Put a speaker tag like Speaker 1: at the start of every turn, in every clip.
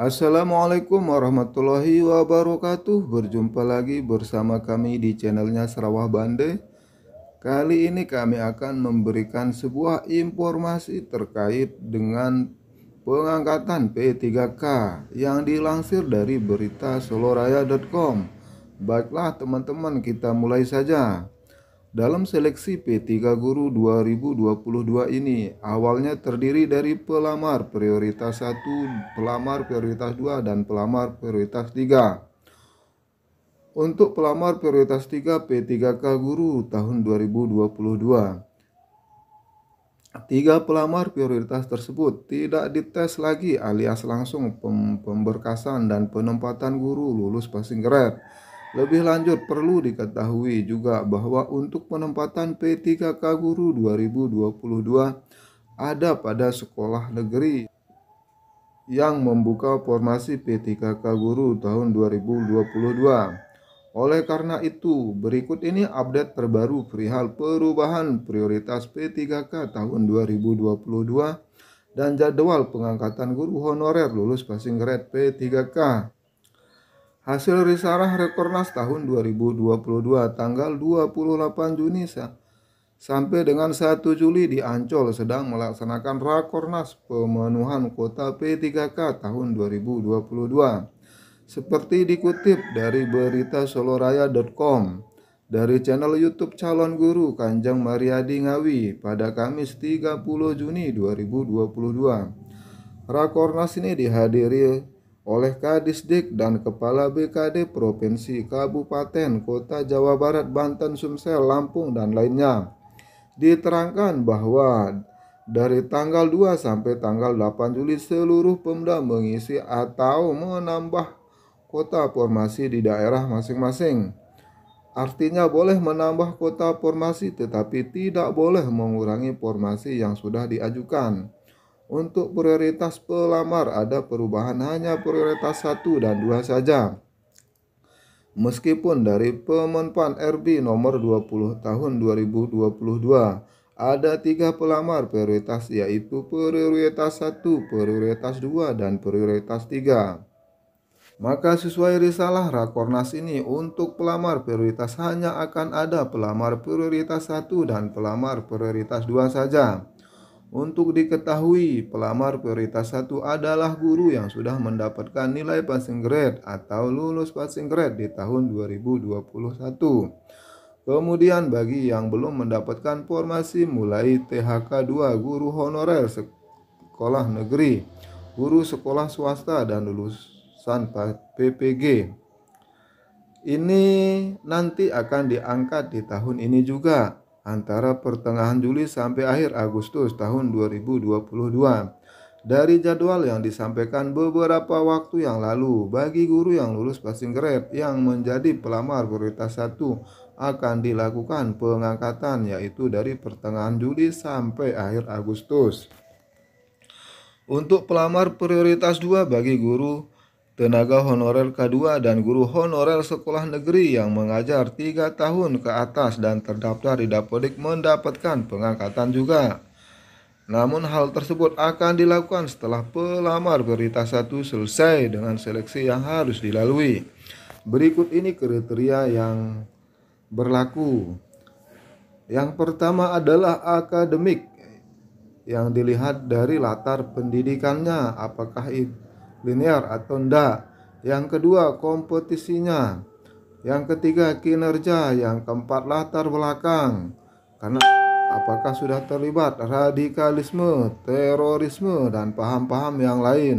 Speaker 1: Assalamualaikum warahmatullahi wabarakatuh Berjumpa lagi bersama kami di channelnya Sarawah Bande Kali ini kami akan memberikan sebuah informasi terkait dengan pengangkatan P3K Yang dilansir dari berita SoloRaya.com. Baiklah teman-teman kita mulai saja dalam seleksi P3 Guru 2022 ini, awalnya terdiri dari pelamar prioritas 1, pelamar prioritas 2, dan pelamar prioritas 3. Untuk pelamar prioritas 3 P3K Guru tahun 2022, tiga pelamar prioritas tersebut tidak dites lagi alias langsung pem pemberkasan dan penempatan guru lulus passing grade lebih lanjut perlu diketahui juga bahwa untuk penempatan P3K Guru 2022 ada pada sekolah negeri yang membuka formasi P3K Guru tahun 2022. Oleh karena itu, berikut ini update terbaru perihal perubahan prioritas P3K tahun 2022 dan jadwal pengangkatan guru honorer lulus passing grade P3K. Hasil risalah Rekornas tahun 2022 tanggal 28 Juni sampai dengan 1 Juli di Ancol sedang melaksanakan Rakornas Pemenuhan Kota P3K tahun 2022. Seperti dikutip dari berita soloraya.com dari channel YouTube Calon Guru Kanjeng Mariadi Ngawi pada Kamis 30 Juni 2022. Rakornas ini dihadiri oleh Kadisdik dan Kepala BKD Provinsi Kabupaten Kota Jawa Barat, Banten, Sumsel, Lampung, dan lainnya. Diterangkan bahwa dari tanggal 2 sampai tanggal 8 Juli seluruh Pemda mengisi atau menambah kota formasi di daerah masing-masing. Artinya boleh menambah kota formasi tetapi tidak boleh mengurangi formasi yang sudah diajukan. Untuk prioritas pelamar ada perubahan hanya prioritas 1 dan 2 saja. Meskipun dari Pemenpan RB nomor 20 tahun 2022 ada tiga pelamar prioritas yaitu prioritas 1, prioritas 2, dan prioritas 3. Maka sesuai risalah Rakornas ini untuk pelamar prioritas hanya akan ada pelamar prioritas 1 dan pelamar prioritas 2 saja. Untuk diketahui, pelamar prioritas satu adalah guru yang sudah mendapatkan nilai passing grade atau lulus passing grade di tahun 2021. Kemudian bagi yang belum mendapatkan formasi mulai THK 2 guru honorer sekolah negeri, guru sekolah swasta dan lulusan PPG. Ini nanti akan diangkat di tahun ini juga antara pertengahan Juli sampai akhir Agustus tahun 2022 dari jadwal yang disampaikan beberapa waktu yang lalu bagi guru yang lulus passing grade yang menjadi pelamar prioritas 1 akan dilakukan pengangkatan yaitu dari pertengahan Juli sampai akhir Agustus. Untuk pelamar prioritas 2 bagi guru tenaga honorer K2 dan guru honorer sekolah negeri yang mengajar 3 tahun ke atas dan terdaftar di Dapodik mendapatkan pengangkatan juga. Namun hal tersebut akan dilakukan setelah pelamar berita satu selesai dengan seleksi yang harus dilalui. Berikut ini kriteria yang berlaku. Yang pertama adalah akademik yang dilihat dari latar pendidikannya apakah itu linear atau tidak. Yang kedua, kompetisinya. Yang ketiga, kinerja. Yang keempat, latar belakang. Karena apakah sudah terlibat radikalisme, terorisme, dan paham-paham yang lain.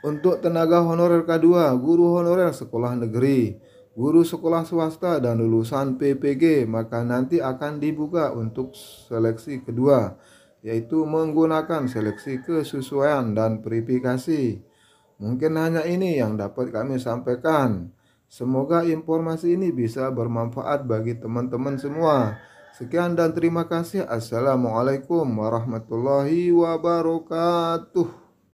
Speaker 1: Untuk tenaga honorer K2, guru honorer sekolah negeri, guru sekolah swasta dan lulusan PPG maka nanti akan dibuka untuk seleksi kedua yaitu menggunakan seleksi kesesuaian dan verifikasi. Mungkin hanya ini yang dapat kami sampaikan. Semoga informasi ini bisa bermanfaat bagi teman-teman semua. Sekian dan terima kasih. Assalamualaikum warahmatullahi wabarakatuh.